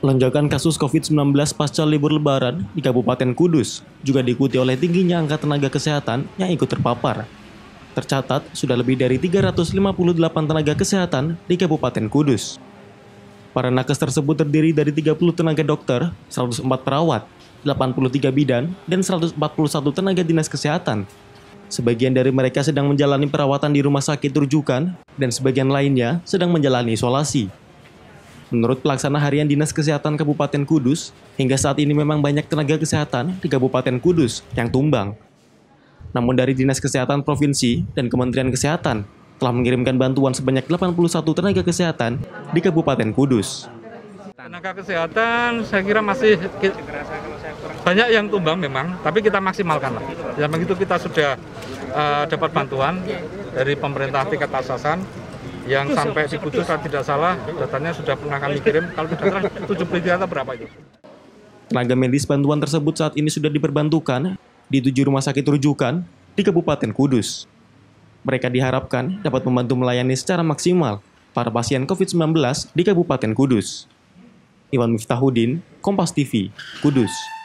Lonjakan kasus COVID-19 pasca libur lebaran di Kabupaten Kudus juga diikuti oleh tingginya angka tenaga kesehatan yang ikut terpapar. Tercatat, sudah lebih dari 358 tenaga kesehatan di Kabupaten Kudus. Para nakes tersebut terdiri dari 30 tenaga dokter, 104 perawat, 83 bidan, dan 141 tenaga dinas kesehatan. Sebagian dari mereka sedang menjalani perawatan di rumah sakit rujukan, dan sebagian lainnya sedang menjalani isolasi. Menurut pelaksana harian Dinas Kesehatan Kabupaten Kudus, hingga saat ini memang banyak tenaga kesehatan di Kabupaten Kudus yang tumbang. Namun dari Dinas Kesehatan Provinsi dan Kementerian Kesehatan telah mengirimkan bantuan sebanyak 81 tenaga kesehatan di Kabupaten Kudus. Tenaga kesehatan saya kira masih banyak yang tumbang memang, tapi kita maksimalkan lah. Ya begitu kita sudah uh, dapat bantuan dari pemerintah tingkat asasan, yang sampai di Kudus kalau tidak salah datanya sudah pernah kami kirim kalau tidak salah 73 atau berapa itu. Tenaga medis bantuan tersebut saat ini sudah diperbantukan di tujuh rumah sakit rujukan di Kabupaten Kudus. Mereka diharapkan dapat membantu melayani secara maksimal para pasien COVID-19 di Kabupaten Kudus. Iwan Miftahudin, Kompas TV, Kudus.